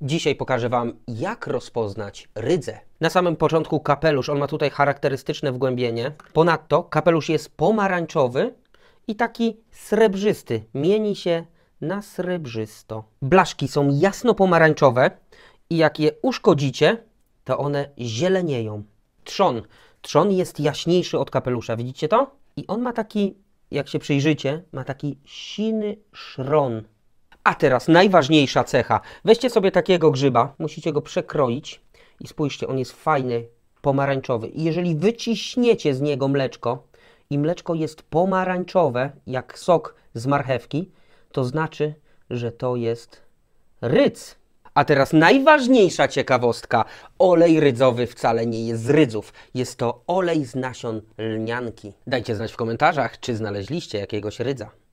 Dzisiaj pokażę Wam, jak rozpoznać rydzę. Na samym początku kapelusz, on ma tutaj charakterystyczne wgłębienie. Ponadto kapelusz jest pomarańczowy i taki srebrzysty, mieni się na srebrzysto. Blaszki są jasno pomarańczowe i jak je uszkodzicie, to one zielenieją. Trzon. Trzon jest jaśniejszy od kapelusza, widzicie to? I on ma taki, jak się przyjrzycie, ma taki siny szron. A teraz najważniejsza cecha. Weźcie sobie takiego grzyba, musicie go przekroić i spójrzcie, on jest fajny, pomarańczowy. I jeżeli wyciśniecie z niego mleczko i mleczko jest pomarańczowe, jak sok z marchewki, to znaczy, że to jest rydz. A teraz najważniejsza ciekawostka. Olej rydzowy wcale nie jest z rydzów. Jest to olej z nasion lnianki. Dajcie znać w komentarzach, czy znaleźliście jakiegoś rydza.